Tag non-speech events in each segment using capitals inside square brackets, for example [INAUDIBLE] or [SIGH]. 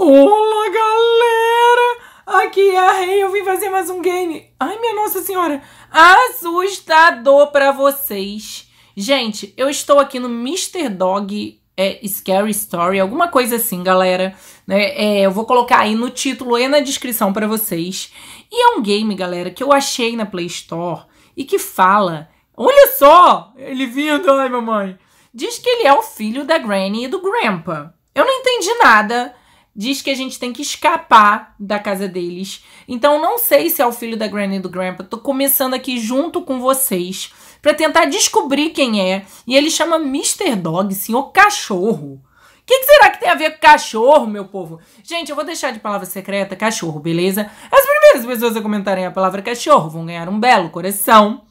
Olá, galera! Aqui é a Rei, eu vim fazer mais um game. Ai, minha nossa senhora! Assustador pra vocês. Gente, eu estou aqui no Mr. Dog é, Scary Story, alguma coisa assim, galera. É, é, eu vou colocar aí no título e na descrição pra vocês. E é um game, galera, que eu achei na Play Store e que fala... Olha só! Ele vindo, ai mamãe! Diz que ele é o filho da Granny e do Grandpa. Eu não entendi nada diz que a gente tem que escapar da casa deles. Então não sei se é o filho da Granny e do Grandpa. Tô começando aqui junto com vocês para tentar descobrir quem é. E ele chama Mr. Dog, senhor cachorro. O que, que, será que tem a ver com cachorro, meu povo? Gente, eu vou deixar de palavra secreta cachorro, beleza? As primeiras pessoas a comentarem a palavra cachorro vão ganhar um belo coração.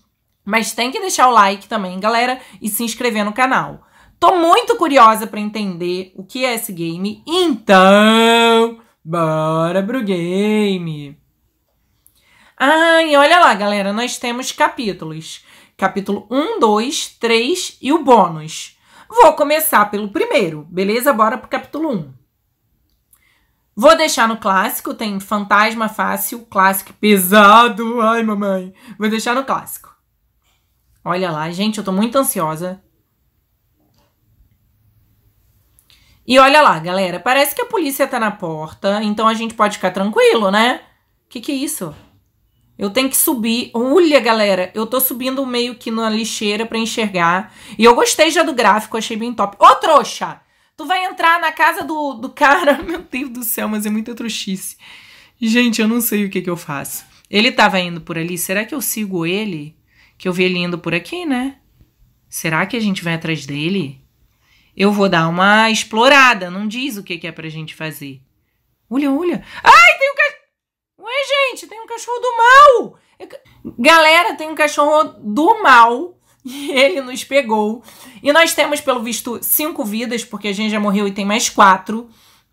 Mas tem que deixar o like também, galera, e se inscrever no canal. Tô muito curiosa para entender o que é esse game. Então, bora pro game. Ai, olha lá, galera, nós temos capítulos. Capítulo 1, 2, 3 e o bônus. Vou começar pelo primeiro, beleza? Bora pro capítulo 1. Vou deixar no clássico, tem Fantasma Fácil, clássico pesado. Ai, mamãe. Vou deixar no clássico. Olha lá, gente, eu tô muito ansiosa E olha lá, galera, parece que a polícia tá na porta, então a gente pode ficar tranquilo, né? Que que é isso? Eu tenho que subir. Olha, galera, eu tô subindo meio que na lixeira para enxergar. E eu gostei já do gráfico, achei bem top. Ô, trouxa! Tu vai entrar na casa do, do cara. [LAUGHS] Meu Deus do céu, mas é muita trouxice. Gente, eu não sei o que que eu faço. Ele tava indo por ali. Será que eu sigo ele? Que eu vi ele indo por aqui, né? Será que a gente vai atrás dele? Eu vou dar uma explorada, não diz o que, é pra gente fazer. Olha, olha. Ai, tem um cachorro. Ué, gente, tem um cachorro do mal. É galera, tem um cachorro do mal [LAUGHS] e ele nos pegou. E nós temos, pelo visto, cinco vidas, porque a gente já morreu e tem mais quatro.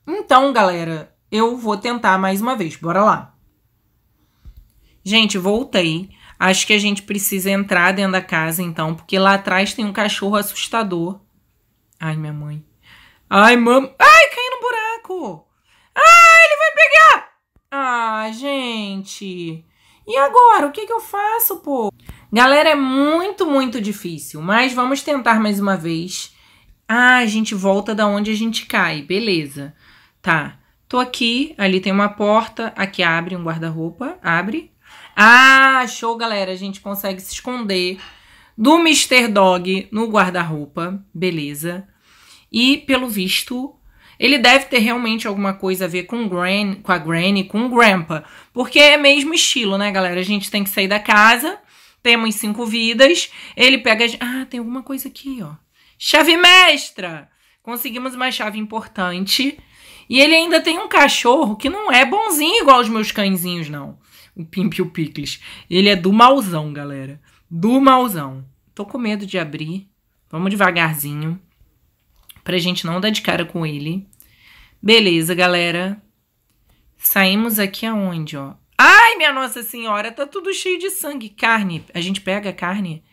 Então, galera, eu vou tentar mais uma vez. Bora lá. Gente, voltei. Acho que a gente precisa entrar dentro da casa, então, porque lá atrás tem um cachorro assustador. Ai, minha mãe. Ai, mam. Ai, caí no buraco! Ai, ele vai pegar! Ai, gente. E agora? O que, que eu faço, pô? Galera, é muito, muito difícil. Mas vamos tentar mais uma vez. Ah, a gente volta da onde a gente cai. Beleza. Tá. Tô aqui, ali tem uma porta. Aqui abre um guarda-roupa. Abre. Ah, show, galera. A gente consegue se esconder do Mr. Dog no guarda-roupa, beleza. E pelo visto, ele deve ter realmente alguma coisa a ver com, gran, com a Granny, com o Grandpa. Porque é mesmo estilo, né, galera? A gente tem que sair da casa, temos cinco vidas. Ele pega. Ah, tem alguma coisa aqui, ó. Chave mestra! Conseguimos uma chave importante. E ele ainda tem um cachorro que não é bonzinho igual os meus cãezinhos, não. O Pimp e o Picles. Ele é do mauzão, galera do malzão, Tô com medo de abrir. Vamos devagarzinho. Pra gente não dar de cara com ele. Beleza, galera. Saímos aqui aonde, ó? Ai, minha Nossa Senhora, tá tudo cheio de sangue. Carne. A gente pega a carne.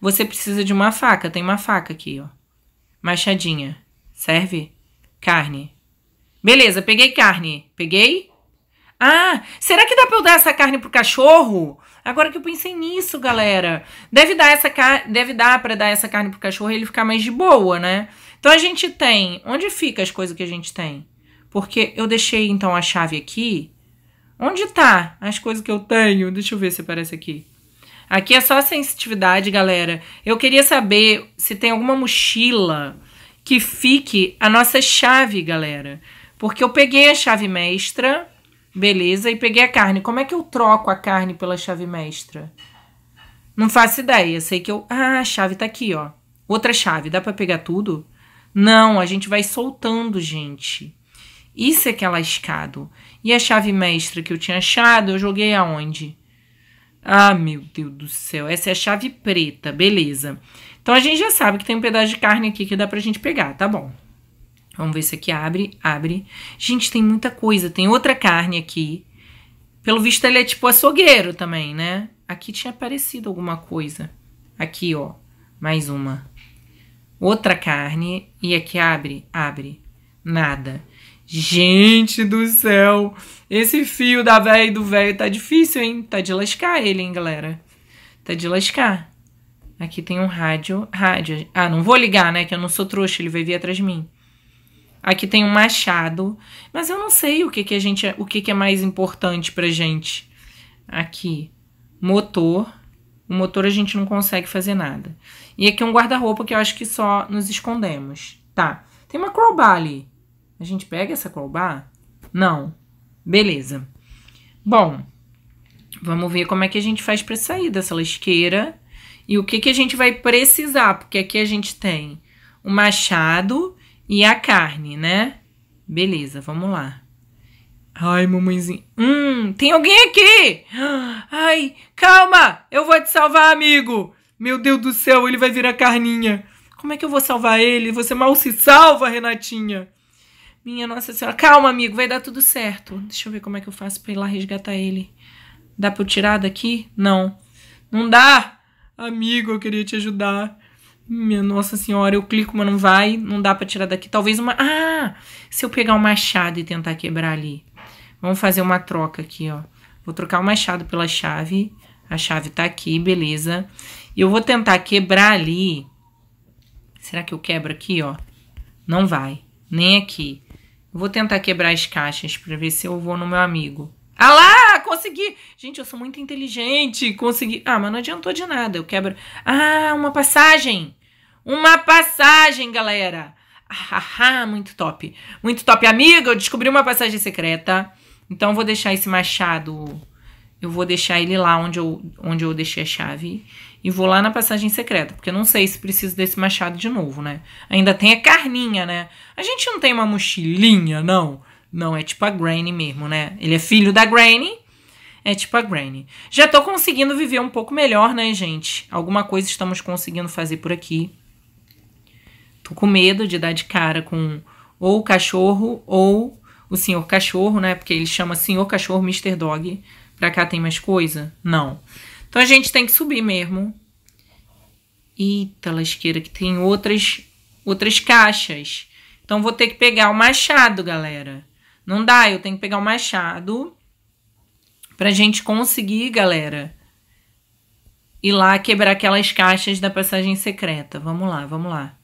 Você precisa de uma faca. Tem uma faca aqui, ó. Machadinha. Serve? Carne. Beleza, peguei carne. Peguei? Ah, será que dá pra eu dar essa carne pro cachorro? Agora que eu pensei nisso, galera, deve dar essa deve dar para dar essa carne pro cachorro e ele ficar mais de boa, né? Então a gente tem, onde fica as coisas que a gente tem? Porque eu deixei então a chave aqui. Onde tá as coisas que eu tenho? Deixa eu ver se aparece aqui. Aqui é só a sensitividade, galera. Eu queria saber se tem alguma mochila que fique a nossa chave, galera. Porque eu peguei a chave mestra, Beleza, e peguei a carne. Como é que eu troco a carne pela chave mestra? Não faço ideia. Sei que eu. Ah, a chave tá aqui, ó. Outra chave, dá para pegar tudo? Não, a gente vai soltando, gente. Isso é que é lascado. E a chave mestra que eu tinha achado, eu joguei aonde? Ah, meu Deus do céu. Essa é a chave preta, beleza. Então a gente já sabe que tem um pedaço de carne aqui que dá pra gente pegar, tá bom. Vamos ver se aqui abre, abre. Gente, tem muita coisa, tem outra carne aqui. Pelo visto ele é tipo açougueiro também, né? Aqui tinha aparecido alguma coisa. Aqui, ó, mais uma. Outra carne e aqui abre, abre. Nada. Gente do céu, esse fio da véia e do velho tá difícil, hein? Tá de lascar ele, hein, galera? Tá de lascar. Aqui tem um rádio, rádio. Ah, não vou ligar, né? Que eu não sou trouxa, ele vai vir atrás de mim. Aqui tem um machado. Mas eu não sei o que, que a gente, é, o que, que é mais importante pra gente. Aqui, motor. O motor a gente não consegue fazer nada. E aqui é um guarda-roupa que eu acho que só nos escondemos. Tá. Tem uma crowbar ali. A gente pega essa crowbar? Não. Beleza. Bom, vamos ver como é que a gente faz para sair dessa lasqueira e o que, que a gente vai precisar, porque aqui a gente tem o machado e a carne, né? Beleza, vamos lá. Ai, mamãezinha. Hum, tem alguém aqui! Ai, calma! Eu vou te salvar, amigo! Meu Deus do céu, ele vai virar carninha. Como é que eu vou salvar ele? Você mal se salva, Renatinha. Minha nossa senhora. Calma, amigo, vai dar tudo certo. Deixa eu ver como é que eu faço pra ir lá resgatar ele. Dá pra eu tirar daqui? Não. Não dá? Amigo, eu queria te ajudar. Minha nossa senhora, eu clico, mas não vai, não dá para tirar daqui. Talvez uma. Ah! Se eu pegar um machado e tentar quebrar ali. Vamos fazer uma troca aqui, ó. Vou trocar o machado pela chave. A chave tá aqui, beleza. E eu vou tentar quebrar ali. Será que eu quebro aqui, ó? Não vai. Nem aqui. Eu vou tentar quebrar as caixas para ver se eu vou no meu amigo. Ah lá, consegui! Gente, eu sou muito inteligente, consegui. Ah, mas não adiantou de nada, eu quebro. Ah, uma passagem! Uma passagem, galera! Haha, ah, ah, muito top. Muito top. Amiga, eu descobri uma passagem secreta. Então, vou deixar esse machado. Eu vou deixar ele lá onde eu, onde eu deixei a chave. E vou lá na passagem secreta. Porque eu não sei se preciso desse machado de novo, né? Ainda tem a carninha, né? A gente não tem uma mochilinha, não. Não, é tipo a Granny mesmo, né? Ele é filho da Granny. É tipo a Granny. Já tô conseguindo viver um pouco melhor, né, gente? Alguma coisa estamos conseguindo fazer por aqui. Tô com medo de dar de cara com ou o cachorro ou o senhor cachorro, né? Porque ele chama senhor cachorro Mr. Dog. Pra cá tem mais coisa? Não. Então a gente tem que subir mesmo. Eita, lasqueira, que tem outras, outras caixas. Então vou ter que pegar o machado, galera. Não dá, eu tenho que pegar o machado pra gente conseguir, galera, ir lá quebrar aquelas caixas da passagem secreta. Vamos lá, vamos lá.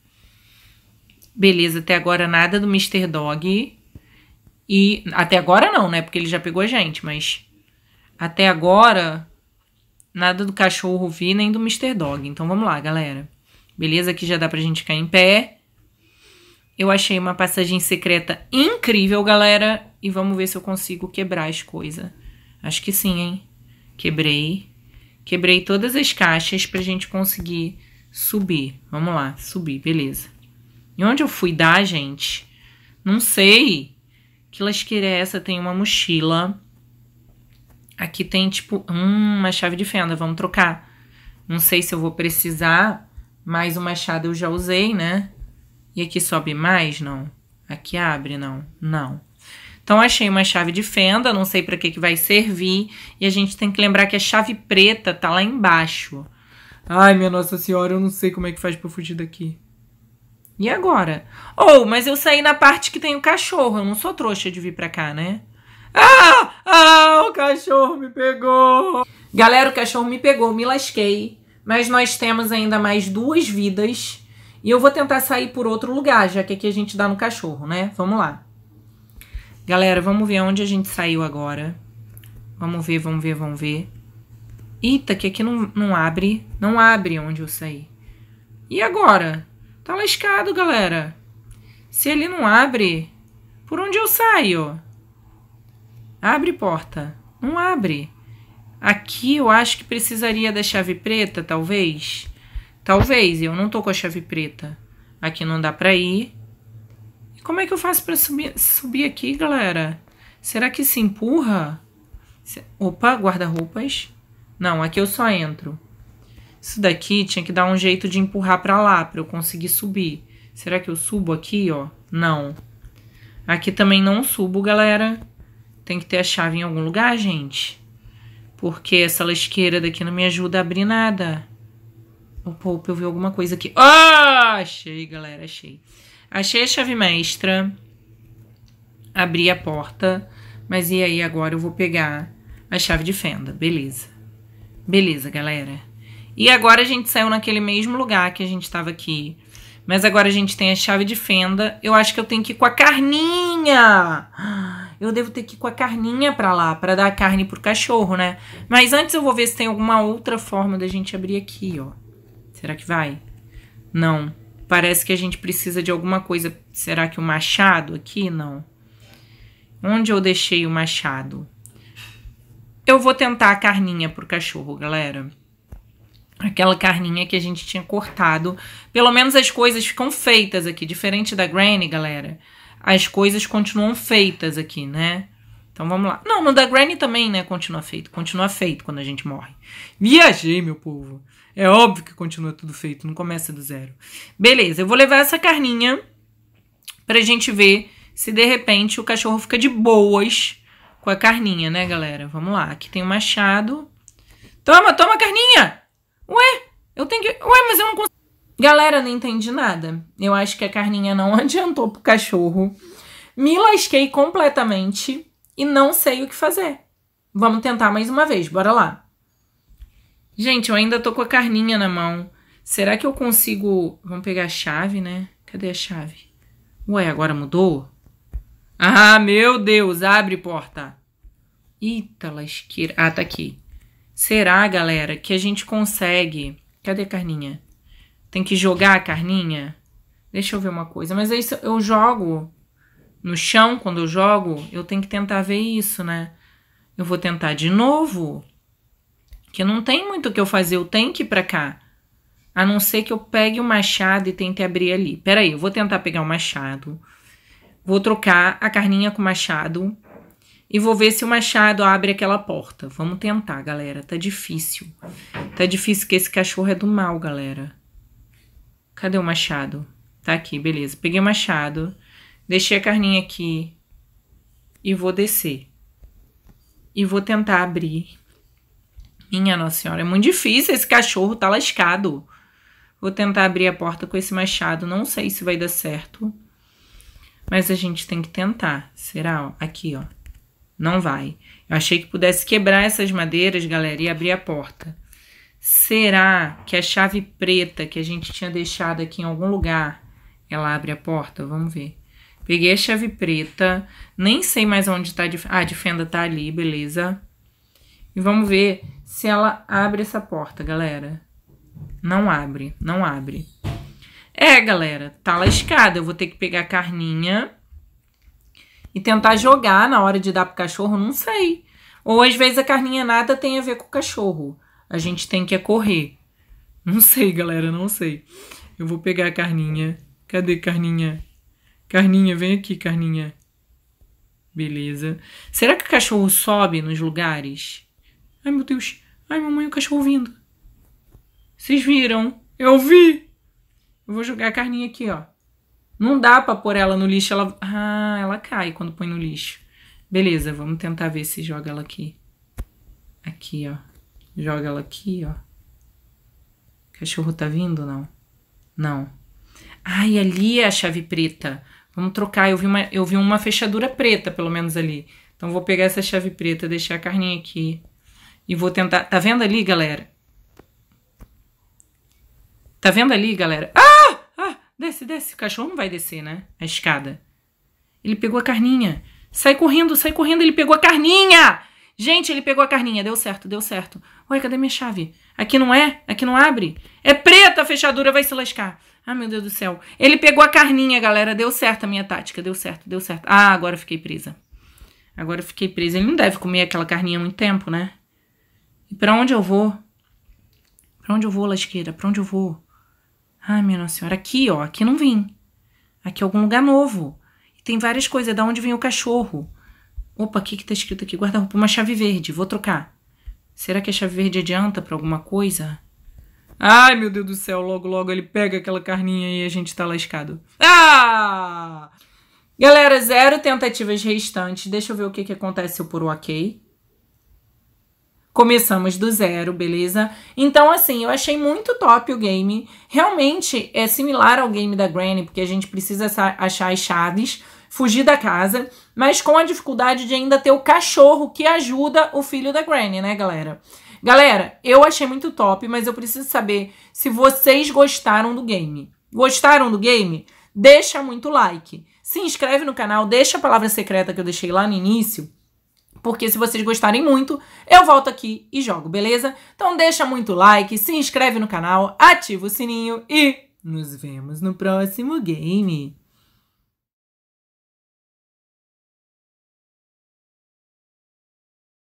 Beleza, até agora nada do Mr. Dog. E até agora não, né? Porque ele já pegou a gente, mas até agora nada do cachorro vi nem do Mr. Dog. Então vamos lá, galera. Beleza? Aqui já dá pra gente ficar em pé. Eu achei uma passagem secreta incrível, galera. E vamos ver se eu consigo quebrar as coisas. Acho que sim, hein? Quebrei. Quebrei todas as caixas pra gente conseguir subir. Vamos lá, subir, beleza. E onde eu fui dar, gente? Não sei. Que lasqueira é essa? Tem uma mochila. Aqui tem, tipo, hum, uma chave de fenda. Vamos trocar. Não sei se eu vou precisar. Mas o machado eu já usei, né? E aqui sobe mais? Não. Aqui abre? Não. Não. Então, achei uma chave de fenda, não sei para que, que vai servir. E a gente tem que lembrar que a chave preta tá lá embaixo. Ai, minha Nossa Senhora, eu não sei como é que faz para fugir daqui. E agora? Ou, oh, mas eu saí na parte que tem o cachorro. Eu não sou trouxa de vir pra cá, né? Ah! Ah! O cachorro me pegou! Galera, o cachorro me pegou, me lasquei. Mas nós temos ainda mais duas vidas. E eu vou tentar sair por outro lugar, já que aqui a gente dá no cachorro, né? Vamos lá. Galera, vamos ver onde a gente saiu agora. Vamos ver, vamos ver, vamos ver. Eita, que aqui não, não abre. Não abre onde eu saí. E agora? Tá lascado, galera. Se ele não abre, por onde eu saio? Abre porta. Não abre. Aqui eu acho que precisaria da chave preta, talvez. Talvez, eu não tô com a chave preta. Aqui não dá pra ir. E como é que eu faço pra subir, subir aqui, galera? Será que se empurra? Opa, guarda-roupas. Não, aqui eu só entro. Isso daqui tinha que dar um jeito de empurrar para lá para eu conseguir subir. Será que eu subo aqui, ó? Não. Aqui também não subo, galera. Tem que ter a chave em algum lugar, gente. Porque essa lasqueira daqui não me ajuda a abrir nada. Opa, opa, eu vi alguma coisa aqui. Ah, achei, galera, achei. Achei a chave mestra. Abri a porta. Mas e aí, agora eu vou pegar a chave de fenda. Beleza. Beleza, galera. E agora a gente saiu naquele mesmo lugar que a gente estava aqui. Mas agora a gente tem a chave de fenda. Eu acho que eu tenho que ir com a carninha. Eu devo ter que ir com a carninha para lá, para dar carne pro cachorro, né? Mas antes eu vou ver se tem alguma outra forma da gente abrir aqui, ó. Será que vai? Não. Parece que a gente precisa de alguma coisa. Será que o machado aqui? Não. Onde eu deixei o machado? Eu vou tentar a carninha pro cachorro, galera aquela carninha que a gente tinha cortado. Pelo menos as coisas ficam feitas aqui, diferente da Granny, galera. As coisas continuam feitas aqui, né? Então vamos lá. Não, no da Granny também, né? Continua feito. Continua feito quando a gente morre. Viajei, meu povo. É óbvio que continua tudo feito, não começa do zero. Beleza, eu vou levar essa carninha pra gente ver se de repente o cachorro fica de boas com a carninha, né, galera? Vamos lá. Aqui tem o machado. Toma, toma, carninha! Ué, eu tenho que. Ué, mas eu não consigo. Galera, não entendi nada. Eu acho que a carninha não [LAUGHS] adiantou pro cachorro. Me lasquei completamente e não sei o que fazer. Vamos tentar mais uma vez, bora lá. Gente, eu ainda tô com a carninha na mão. Será que eu consigo. Vamos pegar a chave, né? Cadê a chave? Ué, agora mudou? Ah, meu Deus, abre porta. Eita lasqueira. Ah, tá aqui. Será, galera, que a gente consegue. Cadê a carninha? Tem que jogar a carninha? Deixa eu ver uma coisa. Mas aí é eu jogo no chão, quando eu jogo, eu tenho que tentar ver isso, né? Eu vou tentar de novo. Que não tem muito o que eu fazer, eu tenho que ir pra cá. A não ser que eu pegue o machado e tente abrir ali. Pera aí, eu vou tentar pegar o machado. Vou trocar a carninha com o machado e vou ver se o Machado abre aquela porta. Vamos tentar, galera. Tá difícil. Tá difícil que esse cachorro é do mal, galera. Cadê o Machado? Tá aqui, beleza. Peguei o Machado. Deixei a carninha aqui. E vou descer. E vou tentar abrir. Minha Nossa Senhora, é muito difícil. Esse cachorro tá lascado. Vou tentar abrir a porta com esse machado. Não sei se vai dar certo. Mas a gente tem que tentar. Será? aqui, ó. Não vai. Eu achei que pudesse quebrar essas madeiras, galera, e abrir a porta. Será que a chave preta que a gente tinha deixado aqui em algum lugar, ela abre a porta? Vamos ver. Peguei a chave preta, nem sei mais onde tá. De... Ah, de fenda tá ali, beleza. E vamos ver se ela abre essa porta, galera. Não abre, não abre. É, galera, tá lascada. Eu vou ter que pegar a carninha e tentar jogar na hora de dar pro cachorro, não sei. Ou às vezes a carninha nada tem a ver com o cachorro. A gente tem que correr. Não sei, galera, não sei. Eu vou pegar a carninha. Cadê carninha? Carninha, vem aqui, carninha. Beleza. Será que o cachorro sobe nos lugares? Ai, meu Deus. Ai, mamãe, o cachorro vindo. Vocês viram? Eu vi. Eu vou jogar a carninha aqui, ó. Não dá para pôr ela no lixo, ela. Ah, ela cai quando põe no lixo. Beleza, vamos tentar ver se joga ela aqui. Aqui, ó. Joga ela aqui, ó. O cachorro tá vindo não? Não. Ai, ali é a chave preta. Vamos trocar. Eu vi uma, eu vi uma fechadura preta, pelo menos ali. Então vou pegar essa chave preta, deixar a carninha aqui. E vou tentar. Tá vendo ali, galera? Tá vendo ali, galera? Ah! Desce, desce. O cachorro não vai descer, né? A escada. Ele pegou a carninha. Sai correndo, sai correndo. Ele pegou a carninha! Gente, ele pegou a carninha. Deu certo, deu certo. Ué, cadê minha chave? Aqui não é? Aqui não abre? É preta a fechadura, vai se lascar. Ah, meu Deus do céu. Ele pegou a carninha, galera. Deu certo a minha tática. Deu certo, deu certo. Ah, agora eu fiquei presa. Agora eu fiquei presa. Ele não deve comer aquela carninha há muito tempo, né? E pra onde eu vou? Pra onde eu vou, lasqueira? Pra onde eu vou? Ai, minha Nossa Senhora, aqui, ó, aqui não vim. Aqui é algum lugar novo. E tem várias coisas, é da onde vem o cachorro. Opa, o que que tá escrito aqui? Guarda-roupa, uma chave verde, vou trocar. Será que a chave verde adianta para alguma coisa? Ai, meu Deus do céu, logo, logo ele pega aquela carninha e a gente tá lascado. Ah! Galera, zero tentativas restantes. Deixa eu ver o que que acontece se eu pôr o ok começamos do zero, beleza? Então, assim, eu achei muito top o game. Realmente é similar ao game da Granny, porque a gente precisa achar as chaves, fugir da casa, mas com a dificuldade de ainda ter o cachorro que ajuda o filho da Granny, né, galera? Galera, eu achei muito top, mas eu preciso saber se vocês gostaram do game. Gostaram do game? Deixa muito like. Se inscreve no canal, deixa a palavra secreta que eu deixei lá no início porque se vocês gostarem muito, eu volto aqui e jogo, beleza? Então deixa muito like, se inscreve no canal, ativa o sininho e nos vemos no próximo game.